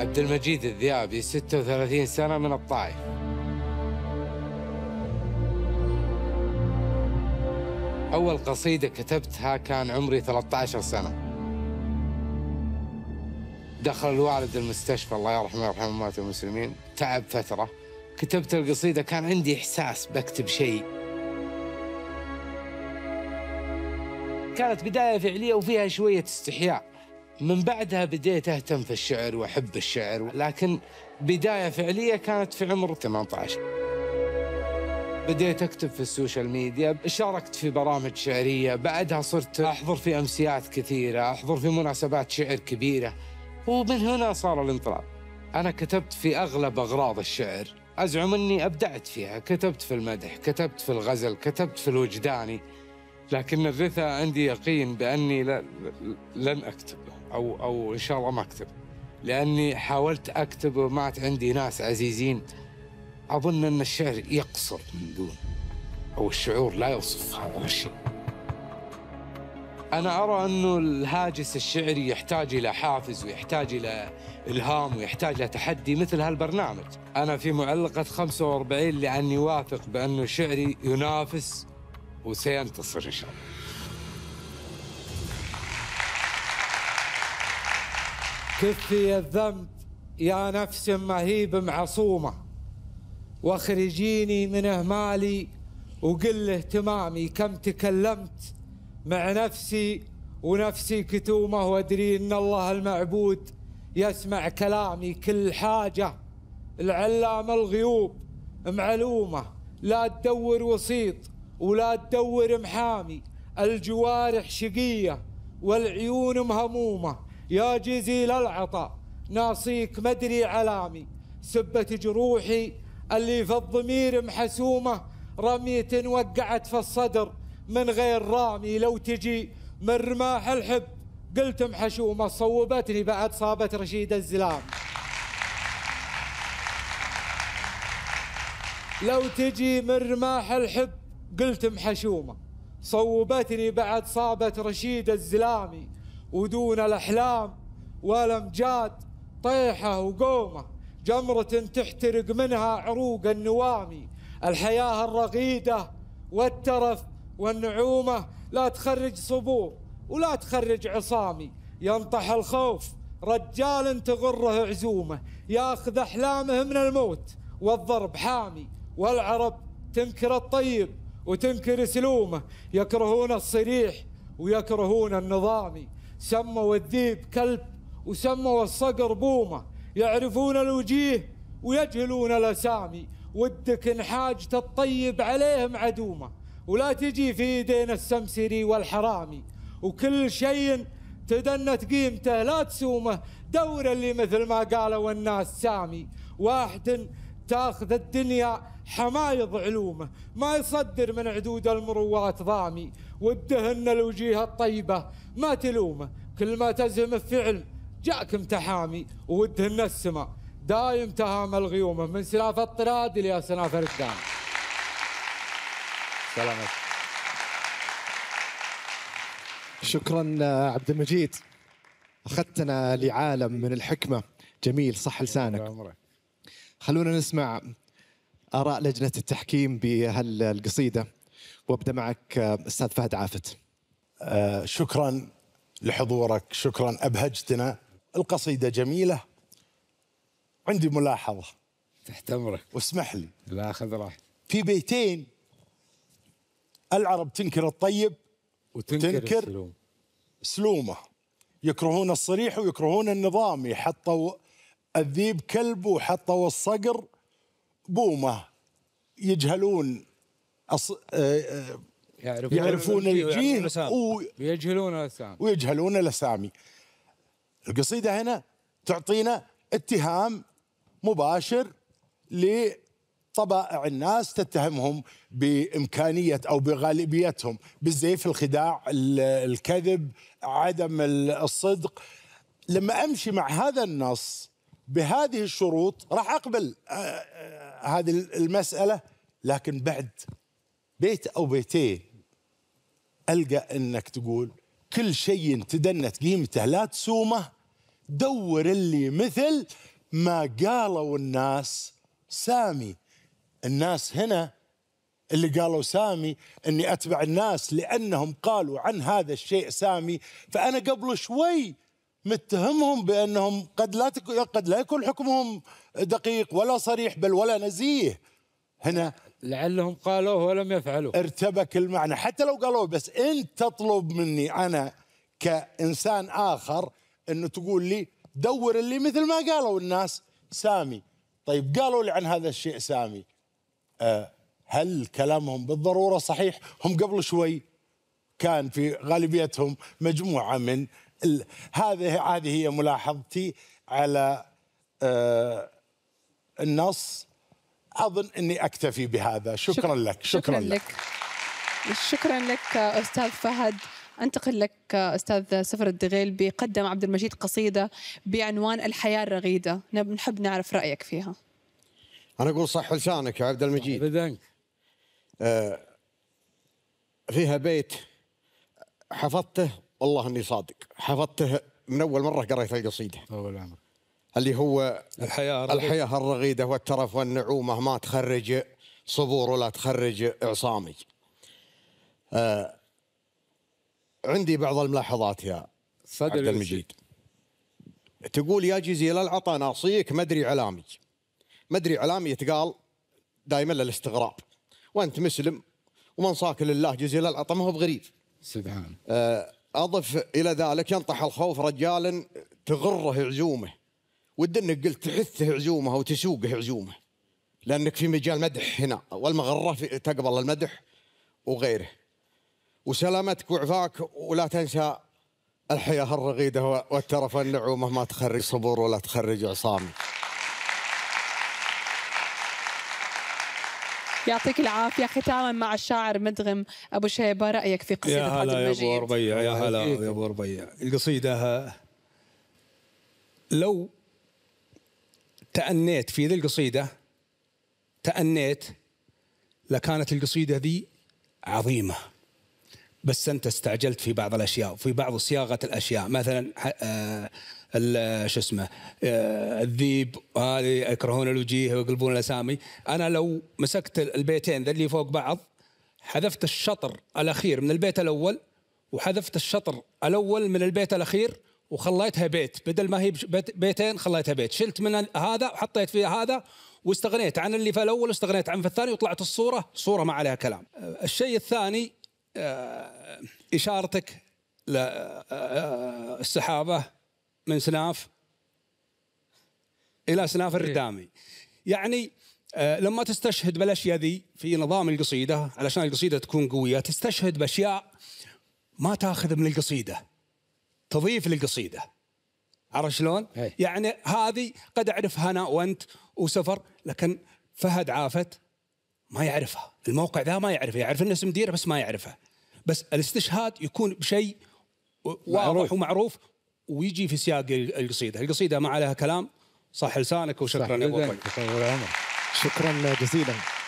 عبد المجيد الذيابي 36 سنة من الطائف أول قصيدة كتبتها كان عمري 13 سنة دخل الوالد المستشفى الله يرحمه ويرحم أموات المسلمين تعب فترة كتبت القصيدة كان عندي إحساس بكتب شيء كانت بداية فعلية وفيها شوية استحياء من بعدها بديت أهتم في الشعر وأحب الشعر لكن بداية فعلية كانت في عمر 18 بديت أكتب في السوشيال ميديا شاركت في برامج شعرية بعدها صرت أحضر في أمسيات كثيرة أحضر في مناسبات شعر كبيرة ومن هنا صار الانطلاق أنا كتبت في أغلب أغراض الشعر أزعم أني أبدعت فيها كتبت في المدح كتبت في الغزل كتبت في الوجداني لكن الرثا عندي يقين باني لن اكتبه او او ان شاء الله ما اكتبه لاني حاولت اكتبه ومات عندي ناس عزيزين اظن ان الشعر يقصر من دون او الشعور لا يوصف هذا الشيء انا ارى انه الهاجس الشعري يحتاج الى حافز ويحتاج الى الهام ويحتاج الى تحدي مثل هالبرنامج انا في معلقه 45 لاني واثق بانه شعري ينافس وسينتصر إن شاء الله كفي الذنب يا نفس مهيب معصومة واخرجيني من إهمالي وقل اهتمامي كم تكلمت مع نفسي ونفسي كتومة وأدري أن الله المعبود يسمع كلامي كل حاجة العلام الغيوب معلومة لا تدور وسيط ولا تدور محامي الجوارح شقية والعيون مهمومة يا جزيل العطاء ناصيك مدري علامي سبة جروحي اللي في الضمير محسومة رمية وقعت في الصدر من غير رامي لو تجي من رماح الحب قلت محشومة صوبتني بعد صابت رشيد الزلام لو تجي من رماح الحب قلت محشومة صوبتني بعد صابت رشيد الزلامي ودون الأحلام والأمجاد طيحة وقومة جمرة تحترق منها عروق النوامي الحياة الرغيدة والترف والنعومة لا تخرج صبور ولا تخرج عصامي ينطح الخوف رجال تغره عزومه ياخذ احلامه من الموت والضرب حامي والعرب تنكر الطيب وتنكر سلومه يكرهون الصريح ويكرهون النظامي سموا الذيب كلب وسموا الصقر بومه يعرفون الوجيه ويجهلون الاسامي ودك ان حاجته الطيب عليهم عدومه ولا تجي في يدين السمسري والحرامي وكل شيء تدنت قيمته لا تسومه دور اللي مثل ما قالوا الناس سامي واحد تاخذ الدنيا حمايض علومه ما يصدر من عدود المروات ضامي والدهن الوجيه الطيبة ما تلومه كل ما تزهم الفعل جاك امتحامي ودهن السماء دايم تهام الغيومه من سلاف الطراد إلى سلاف الدام سلامك شكرا عبد المجيد أخذتنا لعالم من الحكمة جميل صح لسانك خلونا نسمع آراء لجنة التحكيم بهالقصيدة وابدأ معك آه، أستاذ فهد عافت آه شكرا لحضورك شكرا أبهجتنا القصيدة جميلة عندي ملاحظة تحت أمرك واسمح لي لا خذ راحتك في بيتين العرب تنكر الطيب وتنكر وتنكر سلومه يكرهون الصريح ويكرهون النظام يحطوا الذيب كلب وحطوا الصقر بومه يجهلون أص... آه، آه، يعرفون, يعرفون الجيه ويجهلون الاسامي ويجهلون الاسامي القصيده هنا تعطينا اتهام مباشر لطبائع الناس تتهمهم بامكانيه او بغالبيتهم بالزيف الخداع الكذب عدم الصدق لما امشي مع هذا النص بهذه الشروط راح اقبل آه، آه، هذه المساله لكن بعد بيت او بيتين القى انك تقول كل شيء تدنت قيمته لا تسومه دور اللي مثل ما قالوا الناس سامي الناس هنا اللي قالوا سامي اني اتبع الناس لانهم قالوا عن هذا الشيء سامي فانا قبل شوي متهمهم بانهم قد لا تك... قد لا يكون حكمهم دقيق ولا صريح بل ولا نزيه هنا لعلهم قالوه ولم يفعلوا ارتبك المعنى حتى لو قالوه بس انت تطلب مني انا كانسان اخر انه تقول لي دور اللي مثل ما قالوا الناس سامي طيب قالوا لي عن هذا الشيء سامي أه هل كلامهم بالضروره صحيح هم قبل شوي كان في غالبيتهم مجموعه من هذه هذه هي ملاحظتي على آه، النص اظن اني اكتفي بهذا شكرا, شكرا لك شكرا, شكرا لك. لك شكرا لك استاذ فهد انتقل لك استاذ سفر الدغيل قدم عبد المجيد قصيده بعنوان الحياه الرغيده نحب نعرف رايك فيها انا اقول صح لسانك يا عبد المجيد ابدا آه، فيها بيت حفظته والله اني صادق حفظته من اول مره قريت القصيده طول عمرك اللي هو الحياه الرغيدة. الحياه الرغيده والترف والنعومه ما تخرج صبور ولا تخرج عصامي آه عندي بعض الملاحظات يا عبد المجيد تقول يا جزيل العطا ناصيك مدري علامي مدري علامي يتقال دائما للاستغراب وانت مسلم ومن صاك لله جزيل العطا ما هو بغريب سبحان آه اضف الى ذلك ينطح الخوف رجال تغره عزومه ود انك قلت تحثه عزومه وتسوقه عزومه لانك في مجال مدح هنا والمغره تقبل المدح وغيره وسلامتك وعفاك ولا تنسى الحياه الرغيده والترف النعومه ما تخرج صبور ولا تخرج عصام يعطيك العافيه ختاما مع الشاعر مدغم ابو شيبه رايك في قصيده يا هلا يا ابو ربيع يا هلا إيه. يا ابو ربيع القصيده لو تأنيت في ذي القصيدة تأنيت لكانت القصيدة ذي عظيمة بس انت استعجلت في بعض الاشياء وفي بعض صياغه الاشياء مثلا آه، شو اسمه آه، الذيب هذه يكرهون الوجيه ويقلبون الاسامي انا لو مسكت البيتين ذا اللي فوق بعض حذفت الشطر الاخير من البيت الاول وحذفت الشطر الاول من البيت الاخير وخليتها بيت بدل ما هي بيتين خليتها بيت شلت من هذا وحطيت فيها هذا واستغنيت عن اللي في الاول واستغنيت عن في الثاني وطلعت الصوره صوره ما عليها كلام آه، الشيء الثاني آه، اشارتك للسحابه آه، آه، من سناف الى سناف إيه. الردامي يعني لما تستشهد بالاشياء ذي في نظام القصيده علشان القصيده تكون قويه تستشهد باشياء ما تاخذ من القصيده تضيف للقصيده عرفت شلون؟ إيه. يعني هذه قد اعرفها انا وانت وسفر لكن فهد عافت ما يعرفها الموقع ذا ما يعرفه يعرف الناس مديره بس ما يعرفها بس الاستشهاد يكون بشيء واضح ومعروف ويجي في سياق القصيده القصيده ما عليها كلام صح لسانك وشكرا يا ابو طيب، شكرا جزيلا